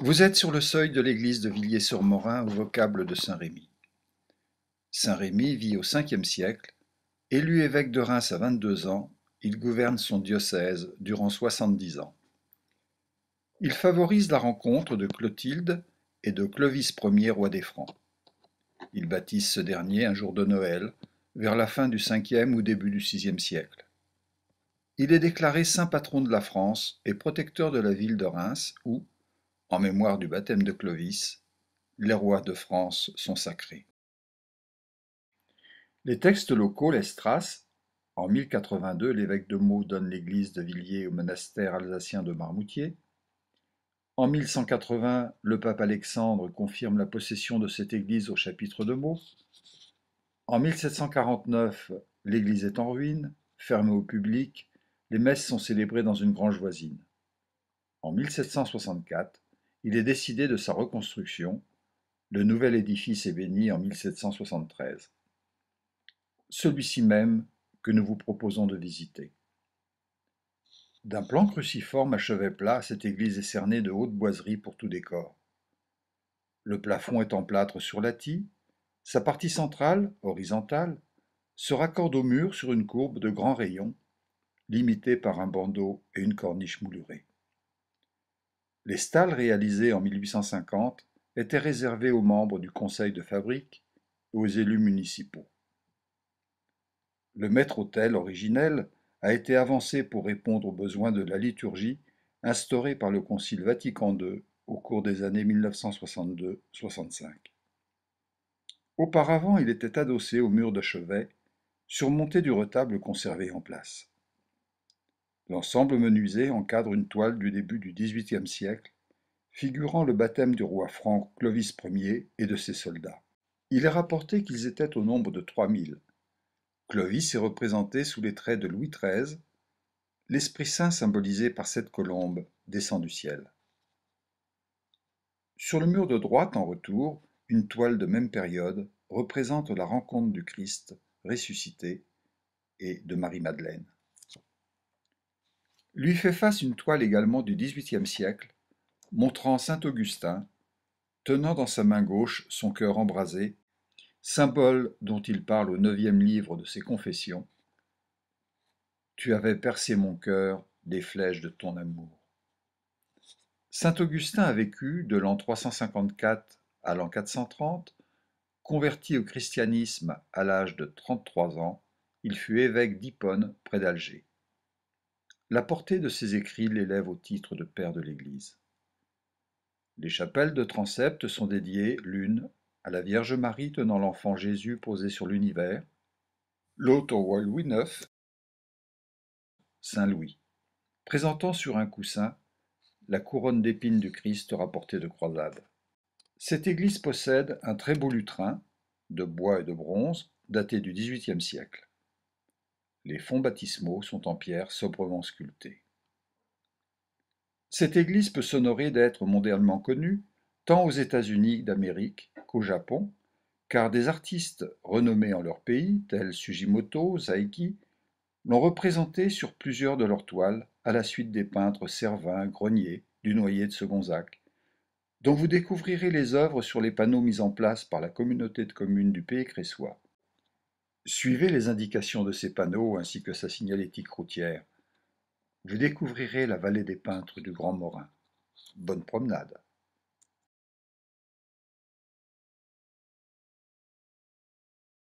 Vous êtes sur le seuil de l'église de Villiers-sur-Morin, au vocable de Saint-Rémy. Saint-Rémy vit au Ve siècle. Élu évêque de Reims à 22 ans, il gouverne son diocèse durant 70 ans. Il favorise la rencontre de Clotilde et de Clovis Ier, roi des Francs. Il baptise ce dernier un jour de Noël, vers la fin du 5 ou début du 6e siècle. Il est déclaré saint patron de la France et protecteur de la ville de Reims où, en mémoire du baptême de Clovis, les rois de France sont sacrés. Les textes locaux laissent trace. En 1082, l'évêque de Meaux donne l'église de Villiers au monastère alsacien de Marmoutier. En 1180, le pape Alexandre confirme la possession de cette église au chapitre de Meaux. En 1749, l'église est en ruine, fermée au public, les messes sont célébrées dans une grange voisine. En 1764, il est décidé de sa reconstruction. Le nouvel édifice est béni en 1773. Celui-ci même que nous vous proposons de visiter. D'un plan cruciforme à chevet plat, cette église est cernée de hautes boiseries pour tout décor. Le plafond est en plâtre sur surlati, sa partie centrale, horizontale, se raccorde au mur sur une courbe de grands rayons, limitée par un bandeau et une corniche moulurée. Les stalles réalisées en 1850 étaient réservées aux membres du conseil de fabrique et aux élus municipaux. Le maître-autel originel a été avancé pour répondre aux besoins de la liturgie instaurée par le Concile Vatican II au cours des années 1962-65. Auparavant, il était adossé au mur de chevet, surmonté du retable conservé en place. L'ensemble menuisé encadre une toile du début du XVIIIe siècle, figurant le baptême du roi franc Clovis Ier et de ses soldats. Il est rapporté qu'ils étaient au nombre de 3000. Clovis est représenté sous les traits de Louis XIII, l'Esprit Saint symbolisé par cette colombe descend du ciel. Sur le mur de droite, en retour, une toile de même période représente la rencontre du Christ ressuscité et de Marie-Madeleine lui fait face une toile également du XVIIIe siècle, montrant saint Augustin, tenant dans sa main gauche son cœur embrasé, symbole dont il parle au neuvième livre de ses Confessions. Tu avais percé mon cœur des flèches de ton amour. Saint Augustin a vécu de l'an 354 à l'an 430, converti au christianisme à l'âge de 33 ans, il fut évêque d'Hippone près d'Alger. La portée de ses écrits l'élève au titre de père de l'Église. Les chapelles de transept sont dédiées, l'une, à la Vierge Marie tenant l'enfant Jésus posé sur l'univers, l'autre au roi Louis IX, Saint Louis, présentant sur un coussin la couronne d'épines du Christ rapportée de croisade. Cette église possède un très beau lutrin, de bois et de bronze, daté du XVIIIe siècle. Les fonds baptismaux sont en pierre sobrement sculptée. Cette église peut s'honorer d'être mondialement connue, tant aux États-Unis d'Amérique qu'au Japon, car des artistes renommés en leur pays, tels Sugimoto, Saiki, l'ont représentée sur plusieurs de leurs toiles à la suite des peintres Servin, Grenier, Noyer de Segonzac, dont vous découvrirez les œuvres sur les panneaux mis en place par la communauté de communes du Pays Cressois. Suivez les indications de ces panneaux ainsi que sa signalétique routière. Vous découvrirez la vallée des peintres du Grand Morin. Bonne promenade.